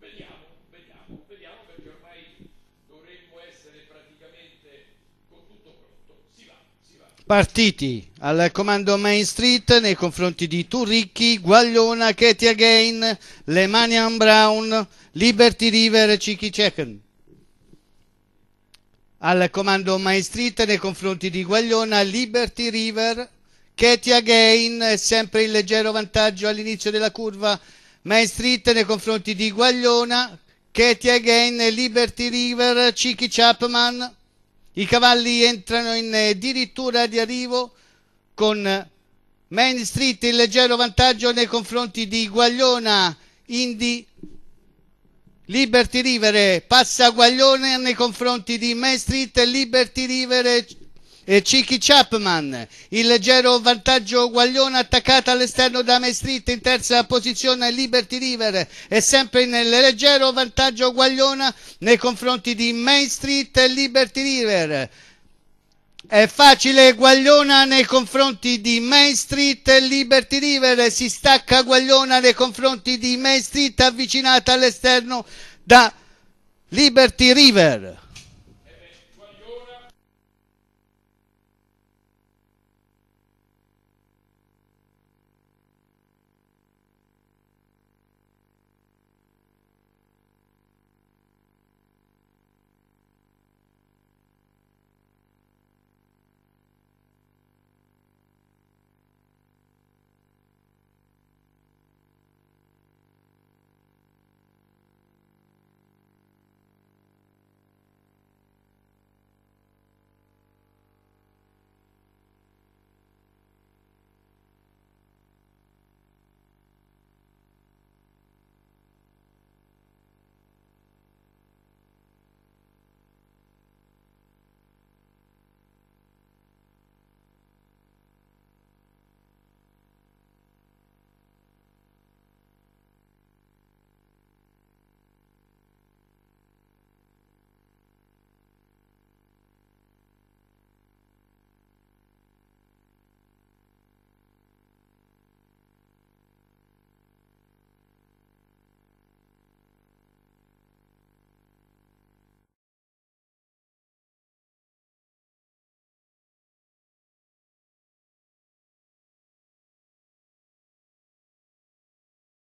Vediamo, vediamo, vediamo perché ormai dovremmo essere praticamente con tutto pronto. Si va, si va. Partiti al comando Main Street nei confronti di Turricchi, Guagliona, Katie Again, Lemanian Brown, Liberty River e Cichi Chechen al comando Main Street nei confronti di Guagliona, Liberty River, Katie Again, sempre in leggero vantaggio all'inizio della curva Maestritte nei confronti di Guagliona, Katie Again, Liberty River, Chicky Chapman. I cavalli entrano in eh, dirittura di arrivo con Main Street in leggero vantaggio nei confronti di Guagliona, Indy Liberty River, eh, passa Guaglione nei confronti di Main Street, Liberty River, eh, eh, Cichi Chapman, il leggero vantaggio Guaglione attaccata all'esterno da Street in terza posizione Liberty River e sempre nel leggero vantaggio Guaglione nei confronti di Main Street e Liberty River. È facile Guagliona nei confronti di Main Street e Liberty River, si stacca Guagliona nei confronti di Main Street avvicinata all'esterno da Liberty River.